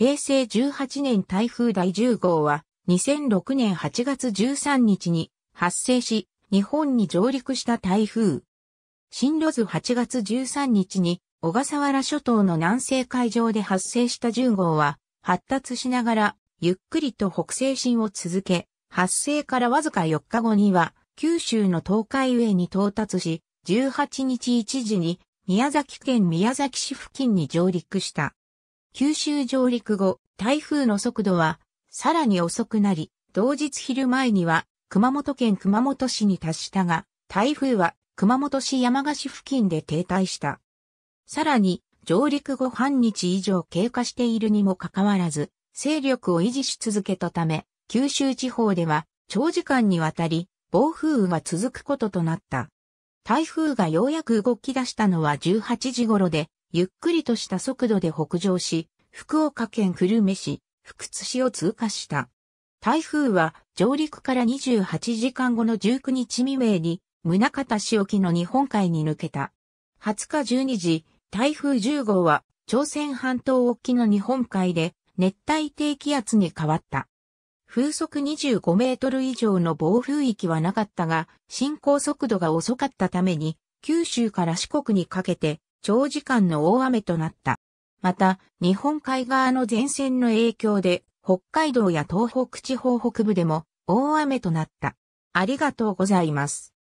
平成18年台風第10号は2006年8月13日に発生し、日本に上陸した台風。進路図8月13日に小笠原諸島の南西海上で発生した10号は発達しながらゆっくりと北西進を続け、発生からわずか4日後には九州の東海上に到達し、18日1時に宮崎県宮崎市付近に上陸した。九州上陸後、台風の速度はさらに遅くなり、同日昼前には熊本県熊本市に達したが、台風は熊本市山鹿市付近で停滞した。さらに、上陸後半日以上経過しているにもかかわらず、勢力を維持し続けたため、九州地方では長時間にわたり暴風雨が続くこととなった。台風がようやく動き出したのは18時頃で、ゆっくりとした速度で北上し、福岡県久留米市、福津市を通過した。台風は上陸から28時間後の19日未明に、宗方市沖の日本海に抜けた。20日12時、台風10号は朝鮮半島沖の日本海で熱帯低気圧に変わった。風速25メートル以上の暴風域はなかったが、進行速度が遅かったために、九州から四国にかけて長時間の大雨となった。また、日本海側の前線の影響で、北海道や東北地方北部でも大雨となった。ありがとうございます。